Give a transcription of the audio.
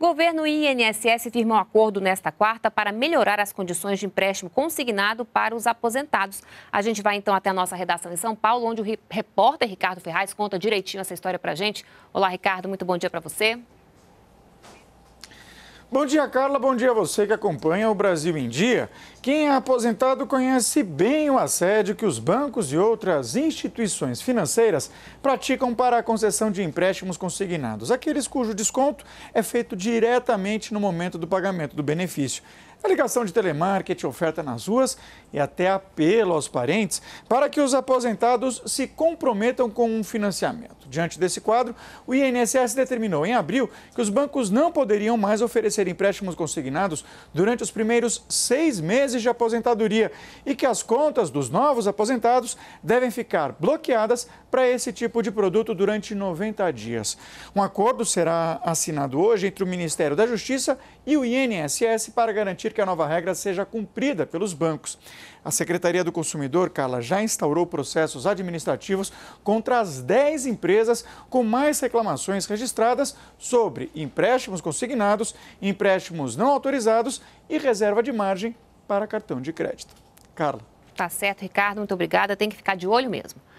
Governo e INSS firmam acordo nesta quarta para melhorar as condições de empréstimo consignado para os aposentados. A gente vai então até a nossa redação em São Paulo, onde o repórter Ricardo Ferraz conta direitinho essa história para a gente. Olá, Ricardo, muito bom dia para você. Bom dia, Carla. Bom dia a você que acompanha o Brasil em Dia. Quem é aposentado conhece bem o assédio que os bancos e outras instituições financeiras praticam para a concessão de empréstimos consignados, aqueles cujo desconto é feito diretamente no momento do pagamento do benefício a ligação de telemarketing, oferta nas ruas e até apelo aos parentes para que os aposentados se comprometam com um financiamento. Diante desse quadro, o INSS determinou em abril que os bancos não poderiam mais oferecer empréstimos consignados durante os primeiros seis meses de aposentadoria e que as contas dos novos aposentados devem ficar bloqueadas para esse tipo de produto durante 90 dias. Um acordo será assinado hoje entre o Ministério da Justiça e o INSS para garantir que a nova regra seja cumprida pelos bancos. A Secretaria do Consumidor, Carla, já instaurou processos administrativos contra as 10 empresas com mais reclamações registradas sobre empréstimos consignados, empréstimos não autorizados e reserva de margem para cartão de crédito. Carla. Tá certo, Ricardo. Muito obrigada. Tem que ficar de olho mesmo.